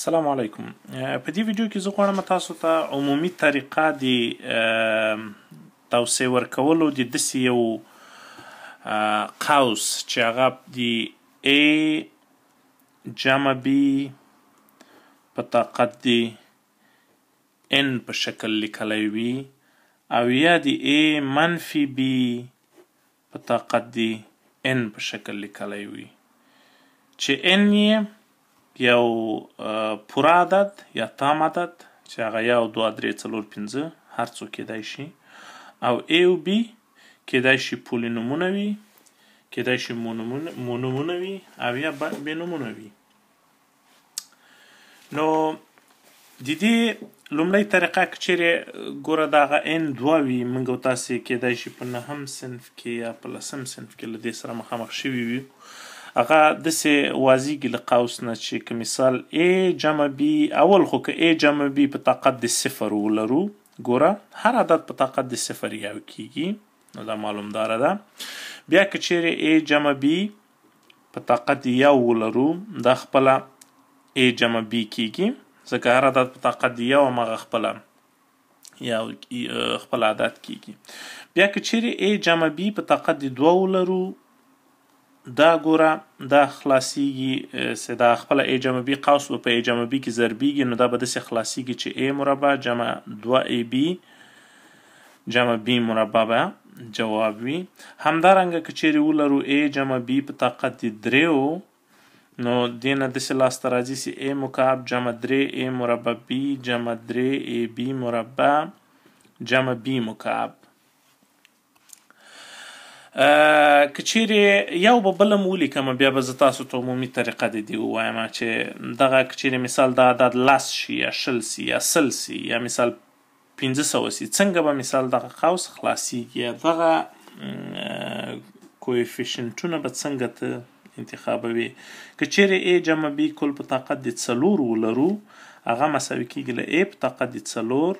سلام علیکم eh, په دې ویډیو کې زه غواړم تاسو ته تا عمومي طریقه د eh، توسعه ورکولو د دسي یو eh، قوس چې هغه د A جمع B په طاقت دی N په شکل لیکلی وي او یا د A منفي B په طاقت دی N په شکل لیکلی وي چې N یې یو پوره عدد یا تام عدد چې هغه یو دوه درې څلور پنځه هر څو کیدای شي او A او B کیدای شي پولینومونه وي کیدای شي مونومونه وي او یا بینومونه وي نو د دې لومړۍ طریقه که چیرې ګوره دغه ان دوه وي موږ او تاسې کیدای شي په نهم صنف کې یا په لسم صنف کې له دې سره مخامخ شوي وي هغه د سه وازیګ لقوس نه چې کوم مثال a جمع b اول خو که a جمع b په طاقت د صفر ولرو ګوره هر عدد په طاقت د صفر یو کیږي نو دا معلومدار ده بیا که چیرې a جمع b په طاقت یو ولرو دا خپل a جمع b کیږي ځکه هر عدد په طاقت یو مغه خپل یا خپل عادت کیږي بیا که چیرې a جمع b په طاقت دی دوه ولرو دا ګوره دا خلاصيږي سدا خپل ای جمع بی قوس په ای جمع بی کې ضربيږي نو دا به د خلاصيږي چې ای مربع جمع 2 ای بی جمع بی مربع به جواب وي همدارنګه کچېری ولرو ای جمع بی په طاقت دریو نو دینه د سلاس ترازی سی ای مکعب جمع 3 ای مربع بی جمع 3 ای بی مربع جمع بی مکعب ا کچيري یو به بل مولي کوم بیا به تاسو ته عمومي طریقه د دی وایم چې دغه کچيري مثال دا د لاس شي یا شل سي یا سل سي یا مثال 1500 سي څنګه به مثال دغه قوس خلاصي یا دغه کوفیشنټونه به څنګه ته انتخابوي کچيري ای جمع بي کل په طاقت د څلور ولرو هغه مساوي کیږي له ای په طاقت د څلور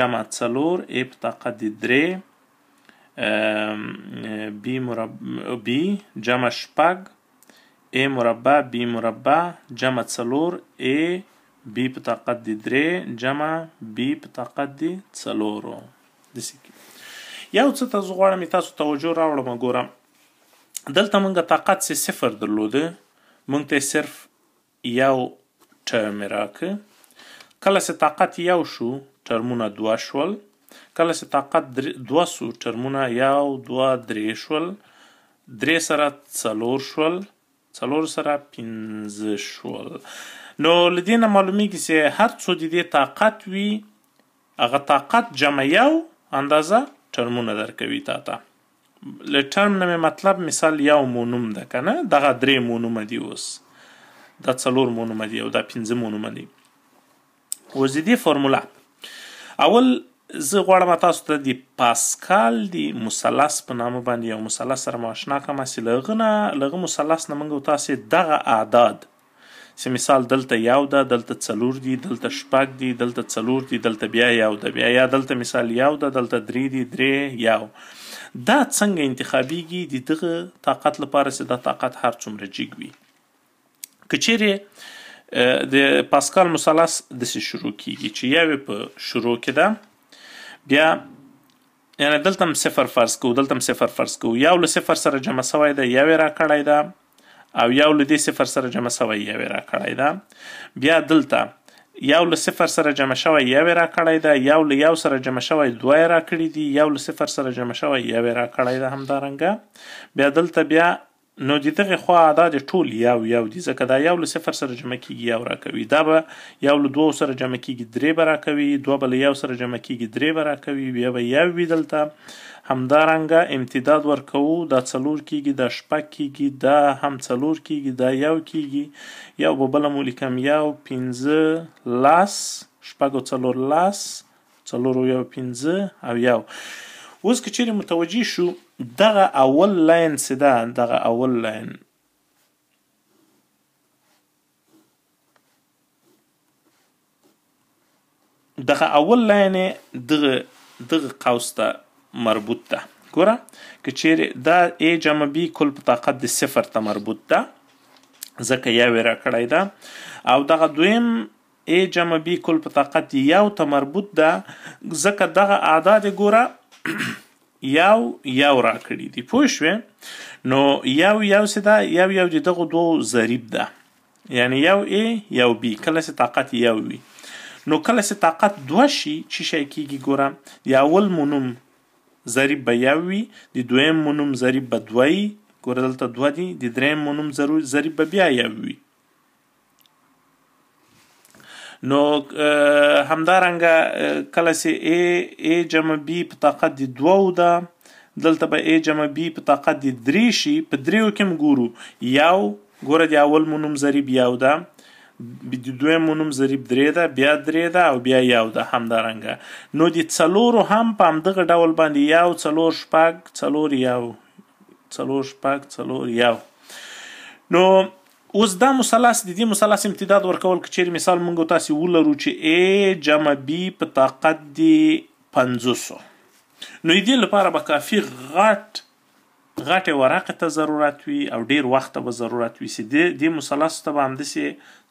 جمع څلور ای په طاقت د 3 بی مربع بی جمع شپږ ا مربع بی مربع جمع څلور ا بی په طاقت دی درې جمع بی په طاقت دی څلورو دسې یو څه تاسو غواړم تاسو توجه راوړم ګورم دلته مونږه طاقت سي صفر درلوده مونږ ته صرف یو ټرم راکه کله چې طاقت یو شو ټرمونه دوه شول کله چې طاقت دوه سو ټرمونه یو دوه درې شول درې سره څلور شول څلور سره پنځه شول نو لدې نه معلومیږي چې هر څو د دې طاقت وي هغه طاقت جمع یو اندازه ټرمونه درکوي تا ته له ټرم نه مطلب مثال یو مونوم ده کنه دغه درې مونوم دی اوس دا څلور مونوم دی او دا پنځه مونوم دی وزدي فارموله اول زه غواړم تاسو ته د پاسکال د مثلث په نامه باندې یو مثلث سره ماشنا کوم چې لغه نه لغه مثلث نه موږ تاسو دغه اعداد چې مثال دلته یو ده دلته څلور دي دلته شپږ دي دلته څلور دي دلته بیا یو ده بیا یا دلته مثال یو ده دلته درې دي درې یو دا څنګه انتخابيږي د دغه طاقت لپاره چې دا طاقت هر څومره جګ وي کچېره د پاسکال مثلث د شروع کیږي چې یو په شروع کې ده بیا یعنی دلته هم صفر فرض کو دلته هم صفر فرض کو یو له صفر سره جمع سوی ده یو را کړی ده او یو له دې صفر سره جمع سوی یو را کړی ده بیا دلته یو له صفر سره جمع شوی یو را کړی ده یو له یو سره جمع شوی دوه را کړی دي یو له صفر سره جمع شوی یو را کړی ده همدارنګه بیا دلته بیا نو د دغه خوا اعداد ټول یو یو دي ځکه دا یو له صفر سره جمع کیږي یو راکوي دا به یو له دوو سره جمع کیږي درې به راکوي دوه به له یو سره جمع کیږي درې به راکوي بیا به یو وي دلته همدارنګه امتداد ورکوو دا څلور کیږي دا شپږ کیږي دا هم څلور کیږي دا یو کیږي یو به بله مو لیکم یو پنځه لس شپږ او څلور لس څلور او یو پنځه او یو اوس که چیرې متوجه شو دغه اول لاین سدا دغه اول لاین دغه اول لاین دغه دغه قوس ته مربوط ده ګوره که چیرې دا ای جمع بی کل په طاقت د صفر ته مربوط ده ځکه یا ویرا کړی ده او دغه دویم ای جمع بی کل په طاقت یو ته مربوط ده ځکه دغه اعداد ګوره یو یو را کړی دی پوه شوې نو یو یو څه دا یو یو د دغه دوه ضریب ده یعنی یو ای یو بی کله څه طاقت یو وي نو کله څه طاقت دوه شي چې شي کیږي ګورم یا اول مونوم ضریب به یو وي د دویم مونوم ضریب به دوی ګورل ته دوه دي د دریم مونوم ضریب به بیا یو وي نو همدارنګه کله سي اي اي جمع بي په طاقت دي دوه ده دلته به اي جمع بي په طاقت دي درې شي په دریو کې ګورو یو ګوره دی اول مونوم ضریب یو ده د دویم مونوم ضریب درې ده بیا درې ده او بیا یو ده همدارنګه نو دي څلورو هم په همدغه ډول باندې یو څلور شپږ څلور یو څلور شپږ څلور یو نو اوس دا مثلث د دې مثلث امتداد ورکول کچیر مثال مونږ تاسو ولرو چې a جمع b په طاقت دی 500 نو دې لپاره به کافي غټ غټه ورقه ته ضرورت وي او ډیر وخت به ضرورت وي سي دې مثلث ته به همدسي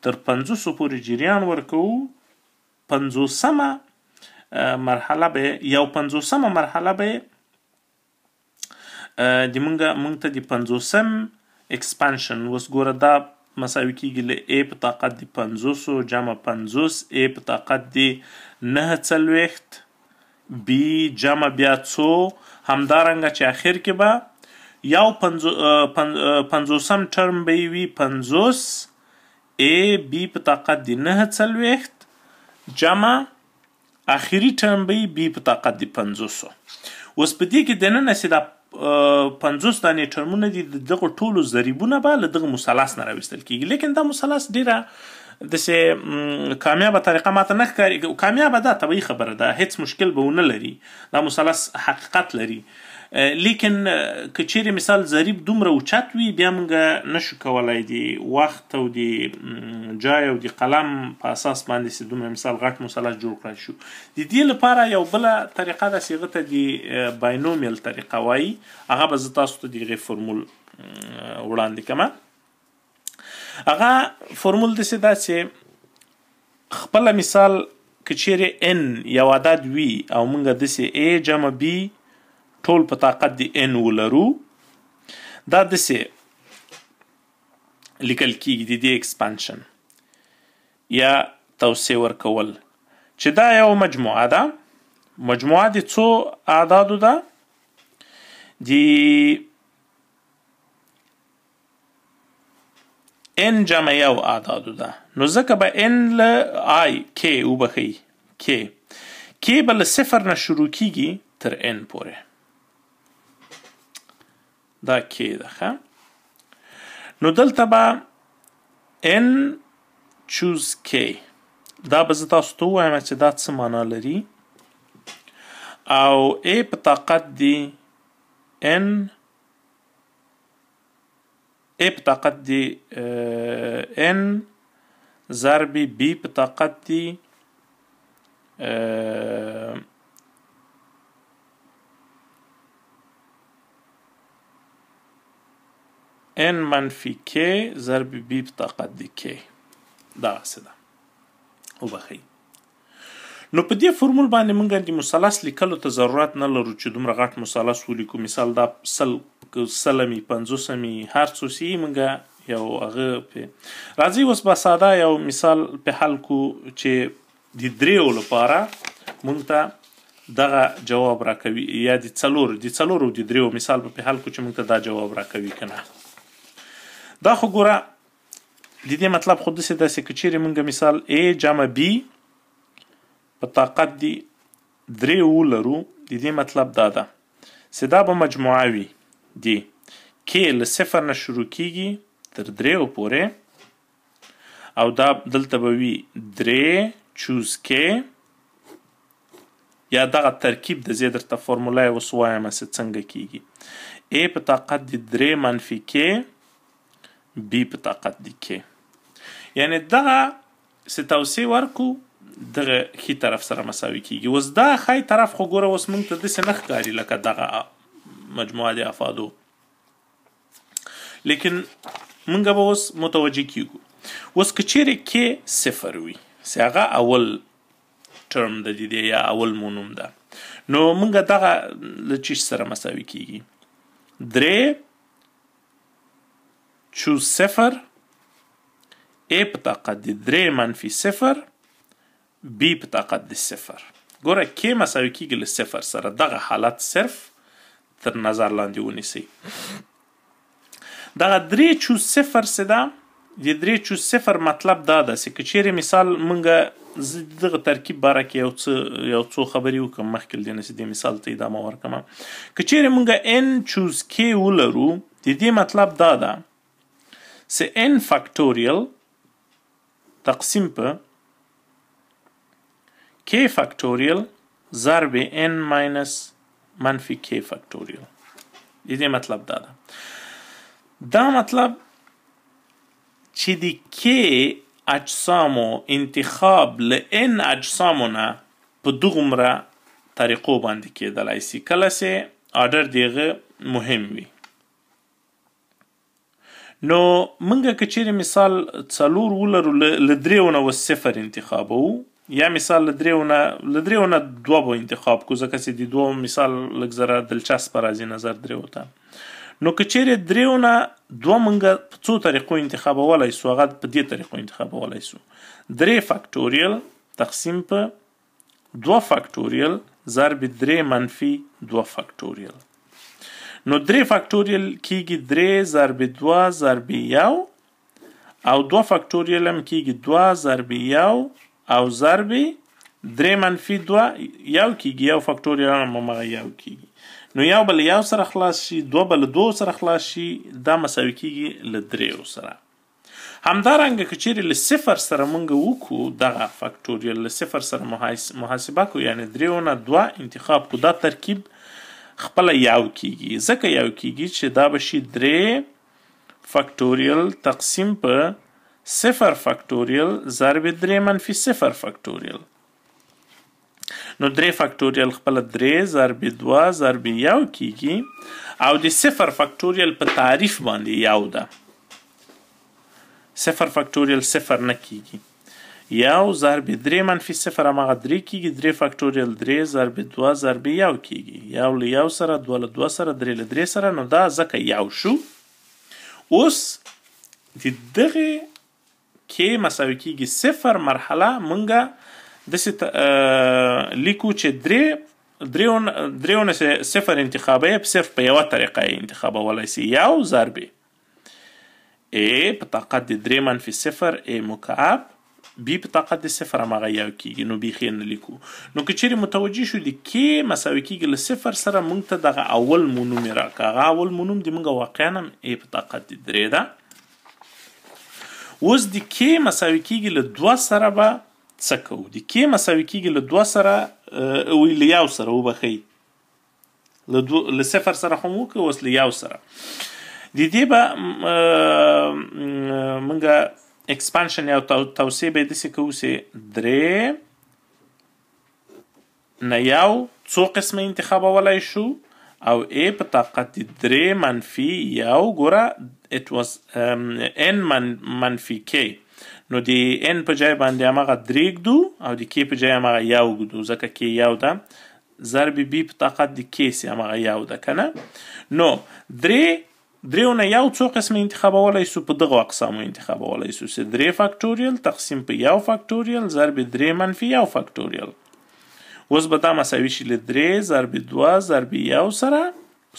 تر 500 پورې جریان ورکو 500مه مرحله به یو 500مه مرحله به د مونږ مونږ ته د 500 اکسپانشن اوس ګوره دا مساوي کیږي له ای په طاقت دی 500 جمع 50 ای په طاقت دی 940 بی جمع بیا څو همدارنګه چې اخر کې به یو 50 ټرم به وي 50 ای بی په طاقت دی 940 جمع اخري ټرم به بی په طاقت دی 500 اوس په دې کې د نن نه سیده 50 دانې ټرمونه دي دغه ټولو ضریبونه به له دغه مثلث نه راوستل کیږي لیکن دا مثلث ډیره د سه کامیابه طریقه ماته نه ښکاري کامیابه ده طبیعي خبره ده هیڅ مشکل به ونه لري دا مثلث حقیقت لري لیکن که چیرې مثال ضریب دومره اوچت وي بیا موږ نشو کولای دی وخت او دی جای او دی قلم په اساس باندې سي دومره مثال غټ مثلث جوړ کړی شو د دې لپاره یو بل طریقه د صيغه ته دی باینومیل طریقه وای هغه به تاسو ته دی فرمول وړاندې کما هغه فرمول د سي دا چې خپل مثال کچېره n یو عدد وي او موږ د سي a جمع b ټول په طاقت دی ان ولرو دا د سه لیکل کیږي د ایکسپانشن یا توسعه ورکول چې دا یو مجموعه ده مجموعه د څو اعدادو ده دی ان جمع یو اعدادو ده نو ځکه به ان ل آی کې وبخي کې کې بل صفر نه شروع کیږي تر ان پورې دا کې ده ښه نو دلته به n choose k دا به زه تاسو ته وایم چې دا څه معنا لري او a په طاقت دی n a په طاقت دی n ضرب b په طاقت دی n منفی k ضرب b په طاقت د k دا څه ده وبخي نو په دې فورمول باندې موږ د مثلث لیکلو ته ضرورت نه لرو چې دومره غټ مثلث ولیکو مثال دا سل سلمی 500 می هر څه سی موږ یو هغه په راځي اوس با ساده یو مثال په حل کو چې د دریو لپاره موږ ته دغه جواب راکوي یا د څلور د څلور او د دریو مثال په حل کو چې موږ ته دا جواب راکوي کنه دا خو ګوره د دې مطلب خو داسې داسې که چیرې مونږ مثال A جمع B په طاقت دي درې ولرو د دې مطلب دا ده چې دا به مجموعه وي دی کې له صفر نه شروع کیږي تر درې پورې او دا دلته به وي درې چوز کې یا دغه ترکیب د زیدر ته فارموله وسوایم چې څنګه کیږي A په طاقت دي درې منفي کې بی په طاقت دي کې یعنی دغه ستوسي ورکو دغه خي طرف سره مساوي کیږي وس دا خي طرف خو ګوره وس مونږ ته د سنخ کاری لکه دغه مجموعه د افادو لیکن مونږ به اوس متوجي کیږو اوس کچېره کې صفر وي سیاغه اول ټرم د دې یا اول مونوم ده نو مونږ دغه لچې سره مساوي کیږي درې چوز صفر A په طاقت د درې منفي صفر B په طاقت د صفر ګوره کې مساوي کیږي له صفر سره دغه حالت صرف تر نظر لاندې ونیسي دغه درې چوز صفر څه ده د درې چوز صفر مطلب دا ده چې چیرې مثال مونږ دغه ترکیب باره کې یو څه یو څو خبرې وکړم مخکې د نسې د مثال ته ادامه ورکړم که چیرې مونږ n چوز k ولرو د دې مطلب دا ده se n factorial تقسیم په k factorial ضرب n minus منفی k factorial د دې مطلب دا ده دا مطلب چې د k اجسامو انتخاب له n اجسامو نه په دوغمره طریقو باندې کېدلای شي کله چې آرډر دیغه مهم وي نو منګه کچېر مثال څلور ولرو لدریونه و صفر انتخابو یا مثال لدریونه لدریونه دوه بو انتخاب کو ځکه چې د دوه مثال لګزره دلچسپ راځي نظر دریو ته نو کچېر دریونه دوه منګه په څو طریقو انتخابولای سو هغه په دې طریقو انتخابولای سو درې فاکټوریل تقسیم په دوه فاکټوریل ضرب درې منفي دوه فاکټوریل نو درې فاکټوریل کیږي درې ضرب دوه ضرب یو او دوه فاکټوریل هم کیږي دوه ضرب یو او ضرب درې منفي دوه یو کیږي یو فاکټوریل هم همغه یو کیږي نو یو بل یو سره خلاص شي دوه بل دوه سره خلاص شي دا مساوي کیږي ل درې سره همدارنګه کچیر له صفر سره مونږ وکړو دغه فاکټوریل له صفر سره محاسبه کو یعنی دریونه دوه انتخاب کو دا ترکیب خپل یو کیږي ځکه یو کیږي چې دا به شي درې فکټوریل تقسیم په صفر فکټوریل ضرب درې منفي صفر فکټوریل نو درې فکټوریل خپل درې ضرب دوه ضرب یو کیږي او د صفر فکټوریل په تعریف باندې یو ده صفر فکټوریل صفر نه کیږي یو ضرب درې منفي صفر هماغه درې کېږي درې فکټوریل درې ضرب دوه ضرب یو کېږي یو له یو سره دوه له دوه سره درې له درې سره نو دا ځکه یو شو اوس د دغه کې مساوي کېږي صفر مرحله مونږه داسې لیکو چې درې دریون دریونه صفر انتخابه په صرف په یوه طریقه انتخابولای سي یو ضرب ا په طاقت د درې منفي صفر ا مکعب بی په طاقت د صفر مغه یو کیږي نو بیخي نه لیکو نو که چیرې متوجي شو د کې مساوي کیږي له صفر سره مونږ ته دغه اول مونوم راکاغه اول مونوم د مونږ واقعا هم ای په طاقت دی درې ده اوس د کې مساوي کیږي له دوه سره به څه کوو د کې مساوي کیږي له دوه سره او له یو سره وبخي له دو... له صفر سره هم وکړو اوس له یو سره د دې به منګه اکسپانشن یا توسعه به دسې کوو چې درې نه یو څو قسمه انتخابولی شو او ای په طاقت درې منفي یو ګوره it was um, n من منفي k نو د n په ځای باندې هماغه درې ږدو او د k په ځای هماغه یو ږدو ځکه k یو ده ضرب b په طاقت د k سي هماغه یو ده که نه نو درې دریو نه یو څو قسم انتخابولای سو په دغه اقسامو انتخابولای سو چې درې فاکټوریل تقسیم په یو فاکټوریل ضرب درې منفي یو فاکټوریل اوس به دا مساوي شي ل درې ضرب دوه ضرب یو سره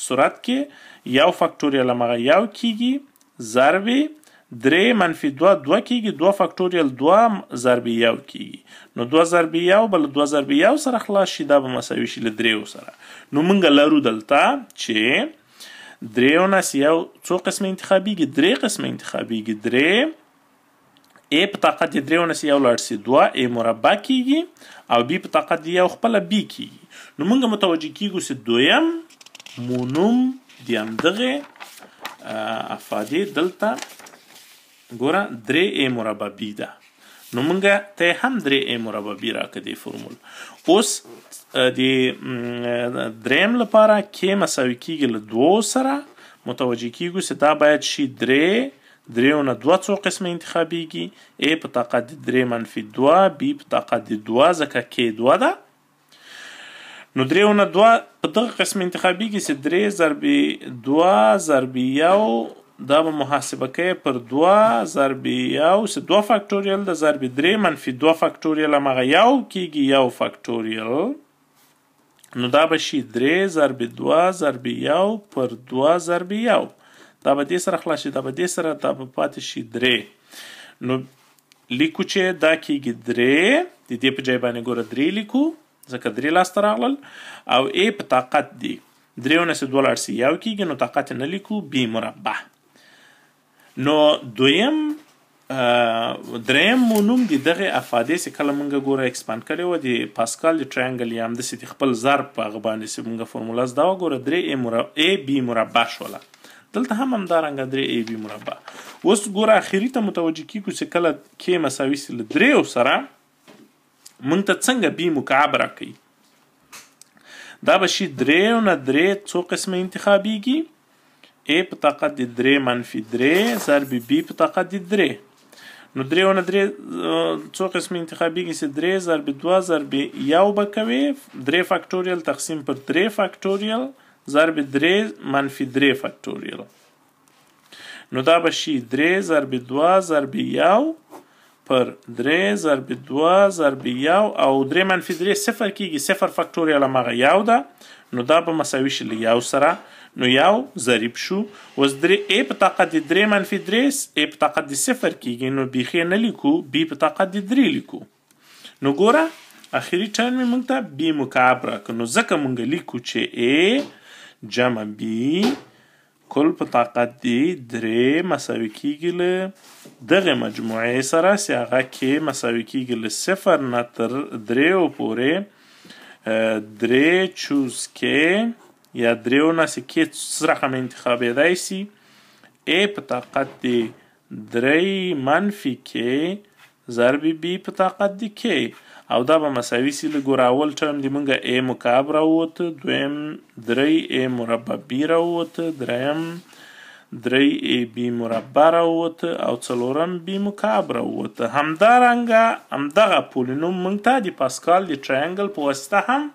صورت کې یو فاکټوریل مغه یو کیږي ضرب درې منفي دوه دوه کیږي دوه فاکټوریل دوه ضرب یو کیږي نو دوه ضرب یو بل دوه ضرب یو سره خلاص شي دا به مساوي شي ل درې سره نو موږ لرو دلته چې درې ونس یو څو قسم انتخابيږي درې قسم انتخابيږي درې ا په طاقت درې ونس یو لاړ سي دوا ا مربع کیږي او بي په طاقت یو خپل بي کیږي نو موږ متوجي کیږو چې دویم مونوم د همدغه افادې دلته ګوره درې ا مربع بي ده نو مونږ ته هم درې ا مربع بي راکړه دی فورمول اوس د دریم لپاره کې مساوي کیږي له دوو سره متوجي کیږو چې دا باید شي درې دریونه دوه څو قسمه انتخابيږي ا په طاقت درې منفي 2 ب په طاقت 2 ځکه کې 2 ده نو دریونه دوه په دغه قسم انتخابيږي چې درې ضرب 2 ضرب 1 دا به محاسبه کوي پر 2 ضرب یو س 2 فاکټوریل د ضرب 3 منفي 2 فاکټوریل مغه یو کیږي یو فاکټوریل نو دا به شي 3 ضرب 2 ضرب یو پر 2 ضرب یو دا به دې سره خلاص شي دا به دې سره دا به پاتې شي 3 نو لیکو چې دا کیږي 3 د دې په ځای باندې ګوره 3 لیکو ځکه 3 لاسته راغلل او ای په طاقت دی دریو نه سه دولار سی یو کیږي نو طاقت نه لیکو بی مربع نو دویم دریم مونوم د دغه افاده سه کله مونږ ګوره ایکسپاند کړي و د پاسکال د ټرایانګل یم د سې خپل ضرب په غبانې سه مونږه فورمولا زدا وګوره درې ا مربع ا بي مربع شوله دلته هم هم دارنګ درې ا بي مربع اوس ګوره اخیری ته متوجه کیږو چې کله کې مساوي سه درې او سره مونږ ته څنګه بي مکعب راکړي دا به شي درې او نه درې څو قسمه انتخابيږي A په طاقت د درې منفي درې ضرب B په طاقت د درې نو درې ونه درې څو قسم انتخابيږي چې درې ضرب دوه ضرب یو به کوي درې فاکټوریل تقسیم پر درې فاکټوریل ضرب درې منفي درې فاکټوریل نو دا به شي درې ضرب دوه ضرب یو پر درې ضرب دوه ضرب یو او درې منفي درې صفر کیږي صفر فاکټوریل هغه یو ده نو دا به مساوي شي له یو سره نو یو ضریب شو اوس درې ا په طاقت د درې منفي درې ا په طاقت د صفر کیږي نو بیخي نه لیکو بی په طاقت د درې لیکو نو ګوره اخیری ټرم یې موږ ته بی مکعب راکړ نو ځکه موږ لیکو چې ا جمع بی کل په طاقت دی درې مساوي کیږي له دغه مجموعې سره سیاغه کې مساوي کیږي له صفر نه تر درې او پورې درې چوز کې یا دریو نسکې څرخه انتخابېدای سي ا په طاقت دی درې منفي کې ضرب بي په طاقت دی کې او دا به مساوي سي له ګوراول ټرم دی مونږه ا مکعب راووت دویم درې ا مربع بي راووت دریم درې ای بی مربع راووت او څلورم بی مکعب راووت همدارنګه همدغه پولینوم مونږ ته د پاسکال د ټرایانګل په واسطه هم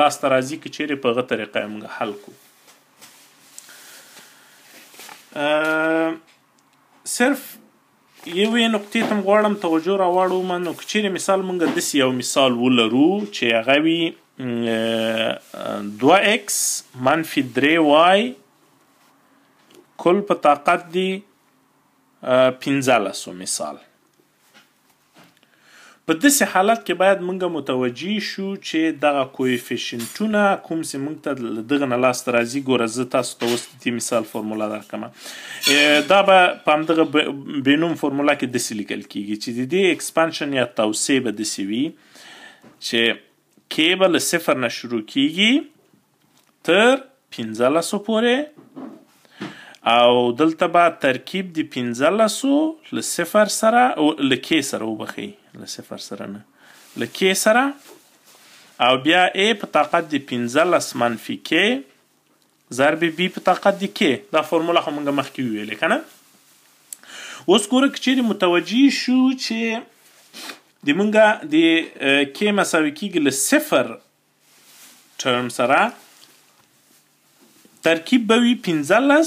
لاس ته راځي کې چیرې په غو طریقه موږ حل کو صرف یوې نقطې ته غواړم توجه راوړم نو چیرې مثال موږ د یو مثال ولرو چې هغه وي 2x منفي 3y کل په طاقت دی 15 مثال په داسې حالت کې باید موږ متوجي شو چې دغه کوفیشنټونه کوم چې موږ ته دغه نه لاس ترازي ګوره زه تاسو ته اوس د مثال فارمولا درکم دا به په همدغه بینوم فارمولا کې داسې لیکل کیږي چې د دې اکسپانشن یا توسعه به داسې وي چې کې به له صفر نه شروع کیږي تر پنځلسو پورې او دلته به ترکیب د 15 له صفر سره او لکې سره وبخي له صفر سره نه له کې سره او بیا ای په طاقت د 15 منفي کې ضرب بی په طاقت د کې دا فرموله خو موږ مخکې ویلې کنه اوس ګوره چې متوجي شو چې د مونږه د کې مساوي کېږي له صفر ټرم سره ترکیب به وي 15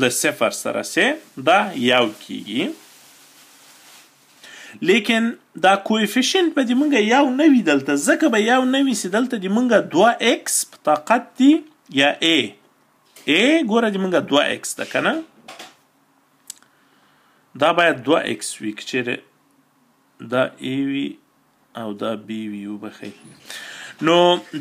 له صفر سره سه دا یو کېږي لیکن دا کوفیشنت به د مونږه یو نه وي دلته ځکه به یو نه وي چې دلته د مونږه دوه ایکس په طاقت دي یا ای ای ګوره د مونږه دوه ایکس ده که نه دا باید دوه ایکس وي که چیرې دا ای وي او دا بی وي وبښئ نو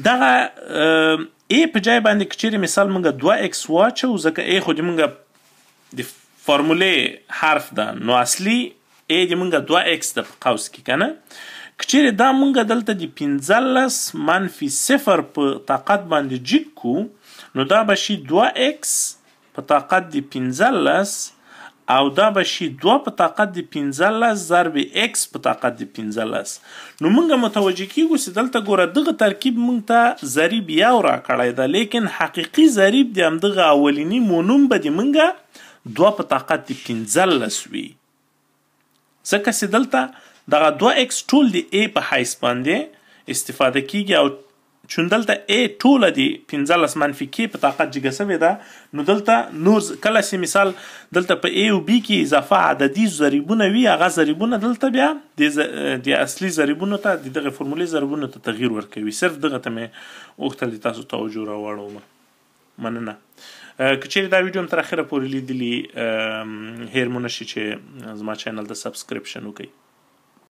دغه ای په ځای باندې که چیرې مثال مونږه دوه ایکس واچو ځکه ای خو د مونږه د فارمولې حرف ده نو اصلي a دې مونږه 2x د قوس کې کنه کچېره دا مونږه دلته د 15 منفي 0 په طاقت باندې جګ کو نو دا بشي 2x په طاقت د 15 او دا بشي 2 په طاقت د 15 ضرب x په طاقت د 15 نو مونږه متوجه کیږو چې دلته ګوره دغه ترکیب مونږ ته ضریب یو را کړی دا لیکن حقیقي ضریب د همدغه اولینی مونوم به د مونږه 2 په طاقت د 15 وي ځکه چې دلته دغه 2x ټول دی a په حیث باندې استفاده کیږي او چون دلته a ټول دی 15 منفي k په طاقت جګه سوې ده نو دلته نور کله چې مثال دلته په a او b کې اضافه عددي ضریبونه وي هغه ضریبونه دلته بیا د د اصلي ضریبونو ته د دغه فورمولې ضریبونو ته تغیر ورکوي صرف دغه ته مې وختل تاسو توجه راوړم مننه کچېری دا ویډیو تر اخره پورې لیدلی هیر مونږ شي چې زما چینل ته سبسکرپشن وکړئ